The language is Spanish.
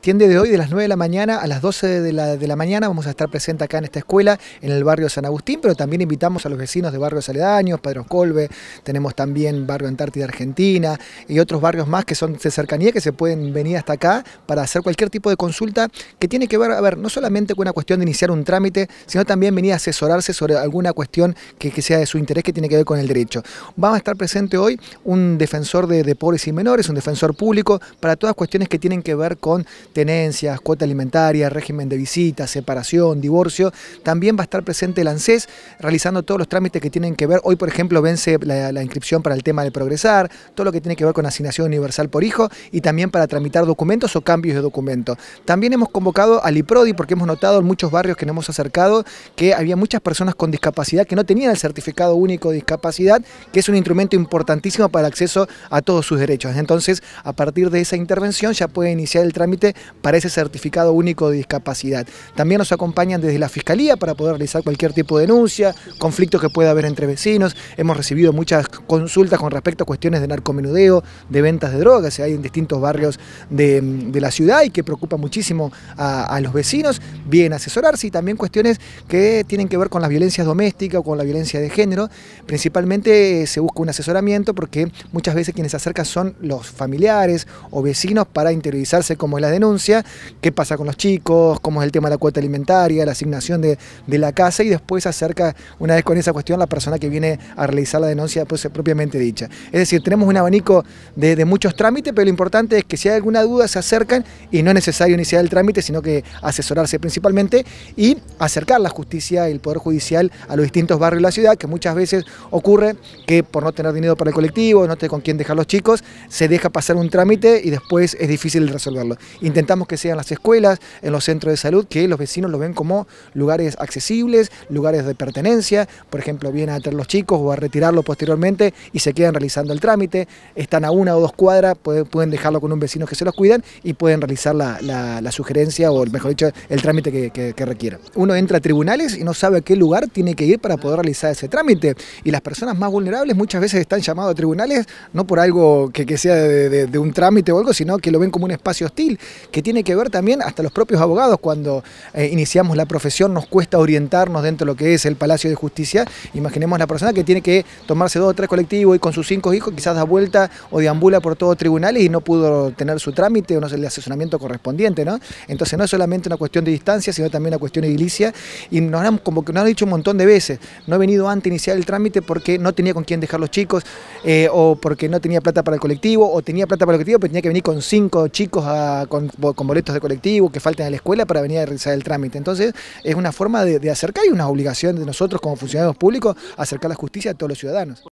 Tiende de hoy de las 9 de la mañana a las 12 de la, de la, mañana vamos a estar presente acá en esta escuela, en el barrio San Agustín, pero también invitamos a los vecinos de barrios aledaños, Pedro Colbe, tenemos también Barrio Antártida Argentina y otros barrios más que son de cercanía que se pueden venir hasta acá para hacer cualquier tipo de consulta que tiene que ver, a ver, no solamente con una cuestión de iniciar un trámite, sino también venir a asesorarse sobre alguna cuestión que, sea de su interés que tiene que ver con el derecho. Vamos a estar presente hoy un defensor de, de pobres y menores, un defensor público para todas cuestiones que tienen que ver con tenencias, cuota alimentaria, régimen de visita, separación, divorcio. También va a estar presente el ANSES realizando todos los trámites que tienen que ver. Hoy, por ejemplo, vence la, inscripción para el tema de progresar, todo lo que tiene que ver con asignación universal por hijo y también para tramitar documentos o cambios de documento. También hemos convocado al IPRODI porque hemos notado en muchos barrios que nos hemos acercado que había muchas personas con discapacidad que no tenían el certificado único de discapacidad, que es un instrumento importantísimo para el acceso a todos sus derechos. Entonces, a partir de esa intervención ya puede iniciar el trámite para ese certificado único de discapacidad. También nos acompañan desde la Fiscalía para poder realizar cualquier tipo de denuncia, conflictos que pueda haber entre vecinos. Hemos recibido muchas consultas con respecto a cuestiones de narcomenudeo, de ventas de drogas, que hay en distintos barrios de, la ciudad y que preocupa muchísimo a, los vecinos. Bien asesorarse y también cuestiones que tienen que ver con las violencias domésticas o con la violencia de género. Principalmente eh, se busca un asesoramiento porque muchas veces quienes se acercan son los familiares o vecinos para interiorizarse como es la denuncia qué pasa con los chicos, cómo es el tema de la cuota alimentaria, la asignación de, la casa y después acerca, una vez con esa cuestión, la persona que viene a realizar la denuncia pues, propiamente dicha. Es decir, tenemos un abanico de, muchos trámites, pero lo importante es que si hay alguna duda se acercan y no es necesario iniciar el trámite, sino que asesorarse principalmente y acercar la justicia y el Poder Judicial a los distintos barrios de la ciudad, que muchas veces ocurre que por no tener dinero para el colectivo, no tener con quién dejar los chicos, se deja pasar un trámite y después es difícil resolverlo. Intentamos que sean las escuelas, en los centros de salud, que los vecinos lo ven como lugares accesibles, lugares de pertenencia. Por ejemplo, vienen a traer los chicos o a retirarlo posteriormente y se quedan realizando el trámite. Están a una o dos cuadras, pueden dejarlo con un vecino que se los cuidan y pueden realizar la, sugerencia o, mejor dicho, el trámite que, que, requieran. Uno entra a tribunales y no sabe a qué lugar tiene que ir para poder realizar ese trámite. Y las personas más vulnerables muchas veces están llamados a tribunales no por algo que, sea de un trámite o algo, sino que lo ven como un espacio hostil, que tiene que ver también hasta los propios abogados cuando eh, iniciamos la profesión nos cuesta orientarnos dentro de lo que es el Palacio de Justicia. Imaginemos la persona que tiene que tomarse dos o tres colectivos y con sus cinco hijos quizás da vuelta o deambula por todos los tribunales y no pudo tener su trámite o no el asesoramiento correspondiente, ¿no? Entonces no es solamente una cuestión de distancia, sino también una cuestión de edilicia y nos han, como que nos han dicho un montón de veces, no he venido antes a iniciar el trámite porque no tenía con quién dejar los chicos eh, o porque no tenía plata para el colectivo o tenía plata para el colectivo pero tenía que venir con cinco chicos a, con boletos de colectivo que faltan a la escuela para venir a realizar el trámite. Entonces es una forma de, de acercar y una obligación de nosotros como funcionarios públicos acercar la justicia a todos los ciudadanos.